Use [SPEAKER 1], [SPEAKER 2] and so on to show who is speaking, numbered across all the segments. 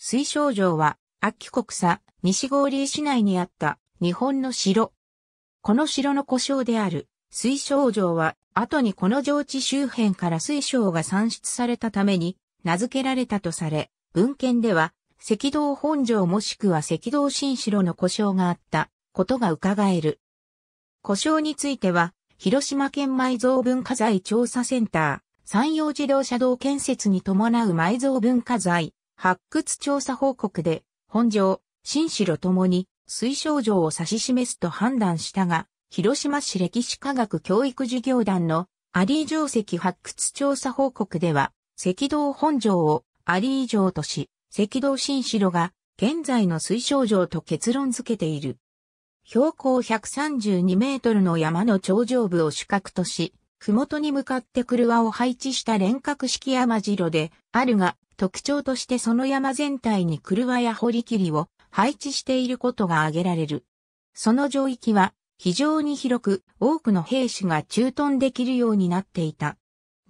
[SPEAKER 1] 水晶城は、秋国佐、西郡里市内にあった日本の城。この城の故障である水晶城は、後にこの城地周辺から水晶が産出されたために、名付けられたとされ、文献では、赤道本城もしくは赤道新城の故障があったことが伺える。故障については、広島県埋蔵文化財調査センター、山陽自動車道建設に伴う埋蔵文化財、発掘調査報告で、本城、新城ともに水晶城を指し示すと判断したが、広島市歴史科学教育事業団のアリー城石発掘調査報告では、赤道本城をアリー城とし、赤道新城が現在の水晶城と結論付けている。標高132メートルの山の頂上部を主角とし、麓に向かって車を配置した連角式山城であるが、特徴としてその山全体に車や掘り切りを配置していることが挙げられる。その上域は非常に広く多くの兵士が駐屯できるようになっていた。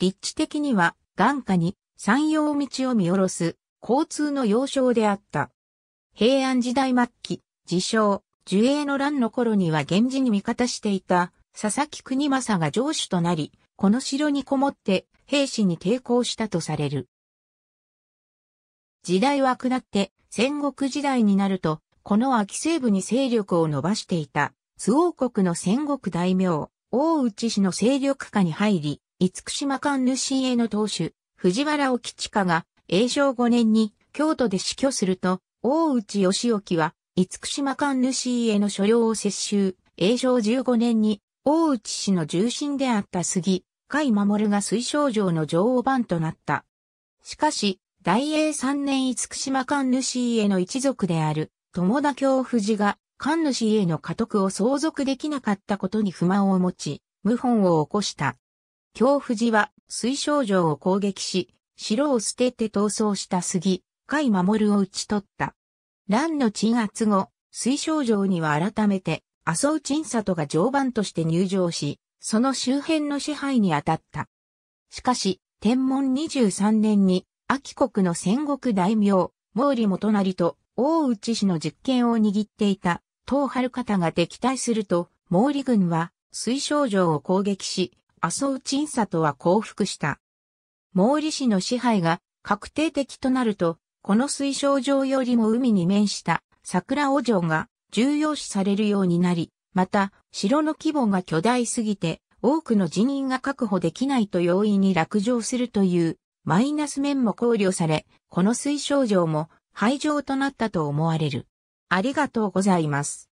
[SPEAKER 1] 立地的には眼下に山陽道を見下ろす交通の要衝であった。平安時代末期、自称、樹影の乱の頃には源氏に味方していた佐々木国政が城主となり、この城にこもって兵士に抵抗したとされる。時代は下って戦国時代になると、この秋西部に勢力を伸ばしていた、周王国の戦国大名、大内氏の勢力下に入り、五島間主への当主、藤原沖地下が、永正5年に京都で死去すると、大内義興は、五島間主への所領を接収、永正15年に大内氏の重臣であった杉、甲斐守が水晶城の女王番となった。しかし、大英三年五島神主への一族である、友田京藤が、神主への家督を相続できなかったことに不満を持ち、謀反を起こした。京藤は、水晶城を攻撃し、城を捨てて逃走した杉、甲斐守を討ち取った。乱の鎮圧後、水晶城には改めて、麻生鎮里が常磐として入場し、その周辺の支配に当たった。しかし、天文23年に、秋国の戦国大名、毛利元成と大内氏の実権を握っていた、東春方が敵対すると、毛利軍は水晶城を攻撃し、麻生鎮里は降伏した。毛利氏の支配が確定的となると、この水晶城よりも海に面した桜尾城が重要視されるようになり、また、城の規模が巨大すぎて、多くの人員が確保できないと容易に落城するという、マイナス面も考慮され、この推奨城も廃城となったと思われる。ありがとうございます。